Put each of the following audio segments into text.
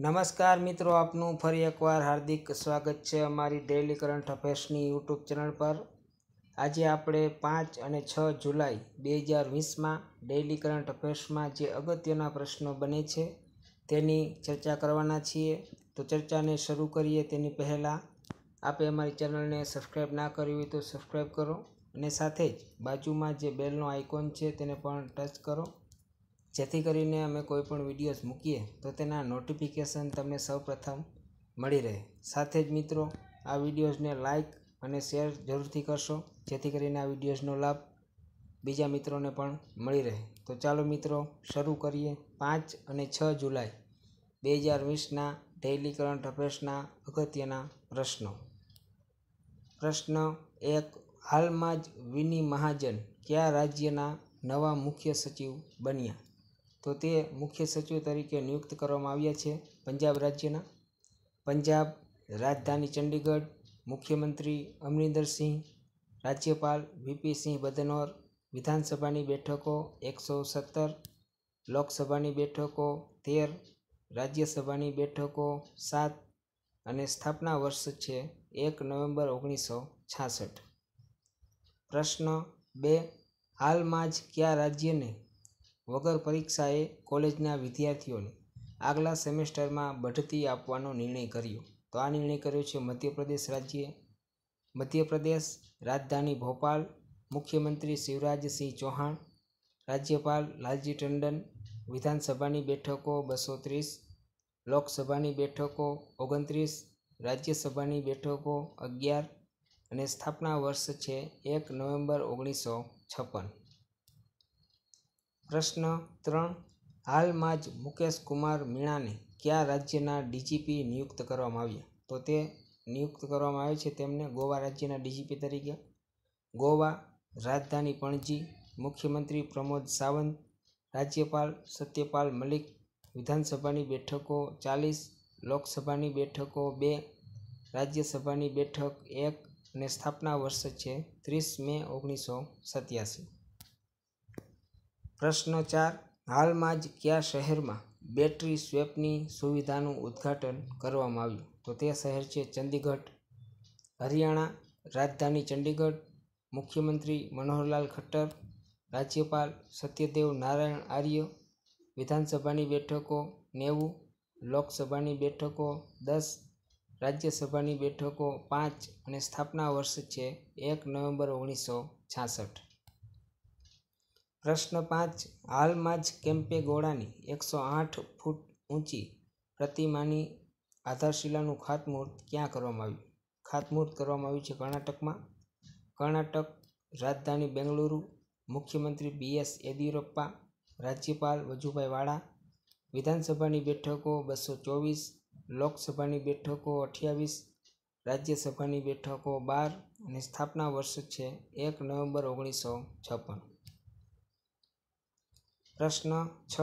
નમસ્કાર મિત્રો આપનું ફરી એકવાર હાર્દિક સ્વાગત છે અમારી ડેઇલી કરંટ અફેર્સની યુટ્યુબ ચેનલ પર આજે આપણે પાંચ અને છ જુલાઈ બે હજાર વીસમાં ડેઇલી કરંટ અફેર્સમાં જે અગત્યના પ્રશ્નો બને છે તેની ચર્ચા કરવાના છીએ તો ચર્ચાને શરૂ કરીએ તેની પહેલાં આપે અમારી ચેનલને સબસ્ક્રાઈબ ના કરી હોય તો સબસ્ક્રાઈબ કરો અને સાથે જ બાજુમાં જે બેલનો આઇકોન છે તેને પણ ટચ કરો જેથી કરીને અમે કોઈ પણ વિડીયોઝ મૂકીએ તો તેના નોટિફિકેશન તમને સૌપ્રથમ મળી રહે સાથે જ મિત્રો આ વિડીયોઝને લાઇક અને શેર જરૂરથી કરશો જેથી કરીને આ વિડીયોઝનો લાભ બીજા મિત્રોને પણ મળી રહે તો ચાલો મિત્રો શરૂ કરીએ પાંચ અને છ જુલાઈ બે હજાર વીસના ડેઇલી કરંટ અફેર્સના અગત્યના પ્રશ્નો પ્રશ્ન એક હાલમાં જ વિની મહાજન કયા રાજ્યના નવા મુખ્ય સચિવ બન્યા તો તે મુખ્ય સચિવ તરીકે નિયુક્ત કરવામાં આવ્યા છે પંજાબ રાજ્યના પંજાબ રાજધાની ચંડીગઢ મુખ્યમંત્રી અમરિન્દર સિંહ રાજ્યપાલ વીપી સિંહ બદનોર વિધાનસભાની બેઠકો એકસો સત્તર લોકસભાની બેઠકો તેર રાજ્યસભાની બેઠકો સાત અને સ્થાપના વર્ષ છે એક નવેમ્બર ઓગણીસો છાસઠ પ્રશ્ન બે હાલમાં જ કયા રાજ્યને વગર પરીક્ષાએ કોલેજના વિદ્યાર્થીઓને આગલા સેમેસ્ટરમાં બઢતી આપવાનો નિર્ણય કર્યો તો આ નિર્ણય કર્યો છે મધ્યપ્રદેશ રાજ્ય મધ્યપ્રદેશ રાજધાની ભોપાલ મુખ્યમંત્રી શિવરાજસિંહ ચૌહાણ રાજ્યપાલ લાલજી ટંડન વિધાનસભાની બેઠકો બસો ત્રીસ લોકસભાની બેઠકો ઓગણત્રીસ રાજ્યસભાની બેઠકો અગિયાર અને સ્થાપના વર્ષ છે એક નવેમ્બર ઓગણીસો છપ્પન પ્રશ્ન ત્રણ હાલમાં જ મુકેશ કુમાર મીણાને કયા રાજ્યના ડીજીપી નિયુક્ત કરવામાં આવ્યા તો તે નિયુક્ત કરવામાં આવે છે તેમને ગોવા રાજ્યના ડીજીપી તરીકે ગોવા રાજધાની પણજી મુખ્યમંત્રી પ્રમોદ સાવંત રાજ્યપાલ સત્યપાલ મલિક વિધાનસભાની બેઠકો ચાલીસ લોકસભાની બેઠકો બે રાજ્યસભાની બેઠક એક અને સ્થાપના વર્ષ છે ત્રીસ મે ઓગણીસો સત્યાસી પ્રશ્ન ચાર હાલમાં જ કયા શહેરમાં બેટરી સ્વેપની સુવિધાનું ઉદ્ઘાટન કરવામાં આવ્યું તો તે શહેર છે ચંદીગઢ હરિયાણા રાજધાની ચંડીગઢ મુખ્યમંત્રી મનોહરલાલ ખટ્ટર રાજ્યપાલ સત્યદેવ નારાયણ આર્ય વિધાનસભાની બેઠકો નેવું લોકસભાની બેઠકો દસ રાજ્યસભાની બેઠકો પાંચ અને સ્થાપના વર્ષ છે એક નવેમ્બર ઓગણીસો છાસઠ પ્રશ્ન પાંચ હાલમાં જ કેમ્પેગૌડાની એકસો આઠ ફૂટ ઊંચી પ્રતિમાની આધારશિલાનું ખાતમુહૂર્ત ક્યાં કરવામાં આવ્યું ખાતમુહૂર્ત કરવામાં આવ્યું છે કર્ણાટકમાં કર્ણાટક રાજધાની બેંગલુરુ મુખ્યમંત્રી બી એસ યેદિયુરપ્પા રાજ્યપાલ વજુભાઈ વાળા વિધાનસભાની બેઠકો બસો ચોવીસ લોકસભાની બેઠકો અઠ્યાવીસ રાજ્યસભાની બેઠકો બાર અને સ્થાપના વર્ષ છે એક નવેમ્બર ઓગણીસો છપ્પન પ્રશ્ન છ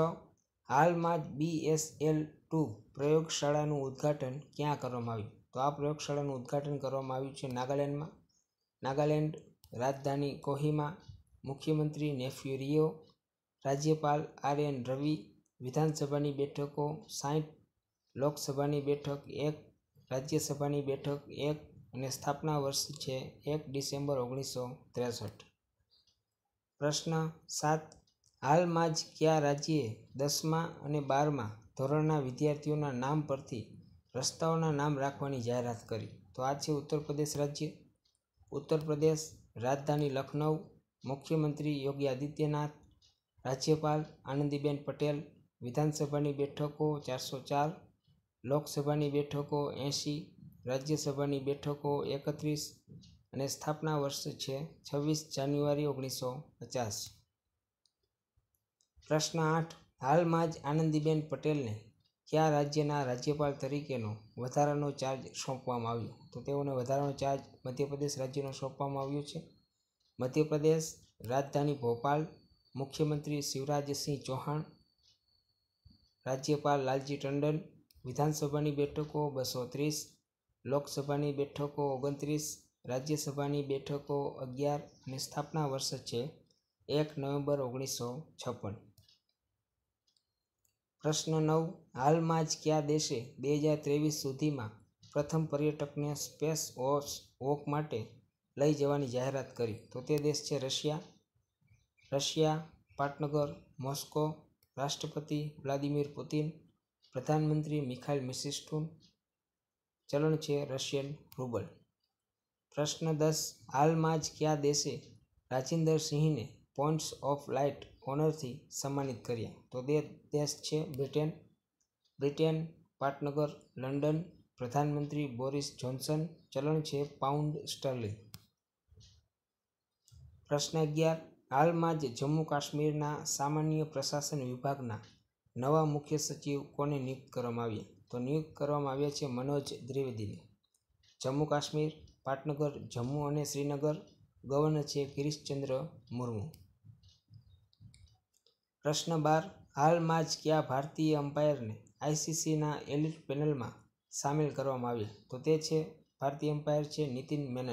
હાલમાં જ બીએસએલ ટુ પ્રયોગશાળાનું ઉદ્ઘાટન ક્યાં કરવામાં આવ્યું તો આ પ્રયોગશાળાનું ઉદ્ઘાટન કરવામાં આવ્યું છે નાગાલેન્ડમાં નાગાલેન્ડ રાજધાની કોહિમા મુખ્યમંત્રી નેફ્યુ રિયો રાજ્યપાલ આર્યન રવિ વિધાનસભાની બેઠકો સાઠ લોકસભાની બેઠક એક રાજ્યસભાની બેઠક એક અને સ્થાપના વર્ષ છે એક ડિસેમ્બર ઓગણીસો ત્રેસઠ પ્રશ્ન સાત હાલમાં જ કયા રાજ્યે દસમા અને બારમા ધોરણના વિદ્યાર્થીઓના નામ પરથી રસ્તાઓના નામ રાખવાની જાહેરાત કરી તો આ છે ઉત્તર પ્રદેશ રાજ્ય ઉત્તર પ્રદેશ રાજધાની લખનઉ મુખ્યમંત્રી યોગી આદિત્યનાથ રાજ્યપાલ આનંદીબેન પટેલ વિધાનસભાની બેઠકો ચારસો ચાર લોકસભાની બેઠકો એંશી રાજ્યસભાની બેઠકો એકત્રીસ અને સ્થાપના વર્ષ છે છવ્વીસ જાન્યુઆરી ઓગણીસો પચાસ પ્રશ્ન આઠ હાલમાં જ આનંદીબેન પટેલને કયા રાજ્યના રાજ્યપાલ તરીકેનો વધારાનો ચાર્જ સોંપવામાં આવ્યો તો તેઓને વધારાનો ચાર્જ મધ્યપ્રદેશ રાજ્યનો સોંપવામાં આવ્યો છે મધ્યપ્રદેશ રાજધાની ભોપાલ મુખ્યમંત્રી શિવરાજસિંહ ચૌહાણ રાજ્યપાલ લાલજી ટંડન વિધાનસભાની બેઠકો બસો ત્રીસ લોકસભાની બેઠકો ઓગણત્રીસ રાજ્યસભાની બેઠકો અગિયાર અને સ્થાપના વર્ષ છે એક નવેમ્બર ઓગણીસો છપ્પન પ્રશ્ન નવ હાલમાં જ કયા દેશે બે હજાર ત્રેવીસ સુધીમાં પ્રથમ પર્યટકને સ્પેસ હોર્સ વોક માટે લઈ જવાની જાહેરાત કરી તો તે દેશ છે રશિયા રશિયા પાટનગર મોસ્કો રાષ્ટ્રપતિ વ્લાદિમીર પુતિન પ્રધાનમંત્રી મિખાઇલ મિસિસ્ટુન ચલણ છે રશિયન રૂબલ પ્રશ્ન દસ હાલમાં જ કયા દેશે રાજિન્દર સિંહને પોઇન્ટ્સ ઓફ લાઇટ ઓનરથી સન્માનિત કર્યા તો બે દેશ છે બ્રિટેન બ્રિટેન પાટનગર લંડન પ્રધાનમંત્રી બોરિસ જોન્સન ચલણ છે પાઉન્ડ સ્ટર્લિંગ પ્રશ્ન અગિયાર હાલમાં જ જમ્મુ કાશ્મીરના સામાન્ય પ્રશાસન વિભાગના નવા મુખ્ય સચિવ કોને નિયુક્ત કરવામાં આવ્યા તો નિયુક્ત કરવામાં આવ્યા છે મનોજ દ્વિવેદીને જમ્મુ કાશ્મીર પાટનગર જમ્મુ અને શ્રીનગર ગવર્નર છે ગિરીશચંદ્ર મુર્મુ પ્રશ્ન બાર હાલમાં જ કયા ભારતીય અમ્પાયરને આઈસીસીના એલિટ પેનલમાં સામેલ કરવામાં આવ્યા તો તે છે ભારતીય અમ્પાયર છે નીતિન મેનન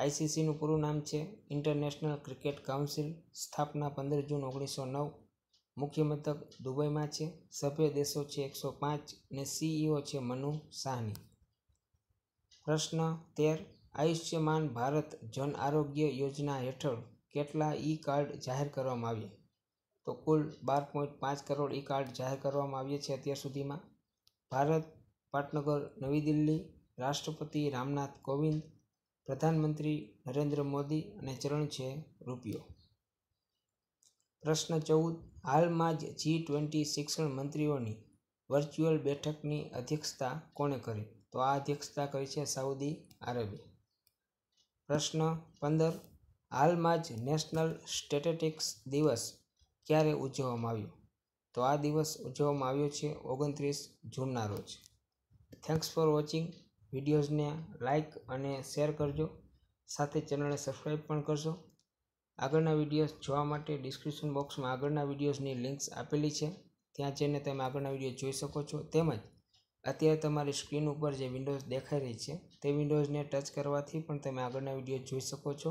આઈસીસીનું પૂરું નામ છે ઇન્ટરનેશનલ ક્રિકેટ કાઉન્સિલ સ્થાપના પંદર જૂન ઓગણીસો નવ મુખ્ય મથક દુબઈમાં છે સભ્ય દેશો છે એકસો પાંચ અને સીઈઓ છે મનુ સાહની પ્રશ્ન તેર આયુષ્યમાન ભારત જન આરોગ્ય યોજના હેઠળ કેટલા ઈ કાર્ડ જાહેર કરવામાં આવ્યા તો કુલ બાર પોઈન્ટ પાંચ કરોડ ઈ કાર્ડ જાહેર કરવામાં આવ્યા છે અત્યાર સુધીમાં ભારત પાટનગર નવી દિલ્હી રાષ્ટ્રપતિ રામનાથ કોવિંદ પ્રધાનમંત્રી નરેન્દ્ર મોદી અને ચરણ છે રૂપિયો પ્રશ્ન ચૌદ હાલમાં જ જી ટ્વેન્ટી શિક્ષણ મંત્રીઓની વર્ચ્યુઅલ બેઠકની અધ્યક્ષતા કોણે કરી તો આ અધ્યક્ષતા કરી છે સાઉદી અરેબી પ્રશ્ન પંદર હાલમાં જ નેશનલ સ્ટેટેટિક્સ દિવસ ક્યારે ઉજવવામાં આવ્યો તો આ દિવસ ઉજવવામાં આવ્યો છે ઓગણત્રીસ જૂનના રોજ થેન્ક્સ ફોર વોચિંગ વિડીયોઝને લાઇક અને શેર કરજો સાથે ચેનલને સબસ્ક્રાઈબ પણ કરશો આગળના વિડીયોઝ જોવા માટે ડિસ્ક્રિપ્શન બોક્સમાં આગળના વિડીયોઝની લિંક્સ આપેલી છે ત્યાં જઈને તમે આગળના વિડીયો જોઈ શકો છો તેમજ અત્યારે તમારી સ્ક્રીન ઉપર જે વિન્ડોઝ દેખાઈ રહી છે તે વિન્ડોઝને ટચ કરવાથી પણ તમે આગળના વિડીયો જોઈ શકો છો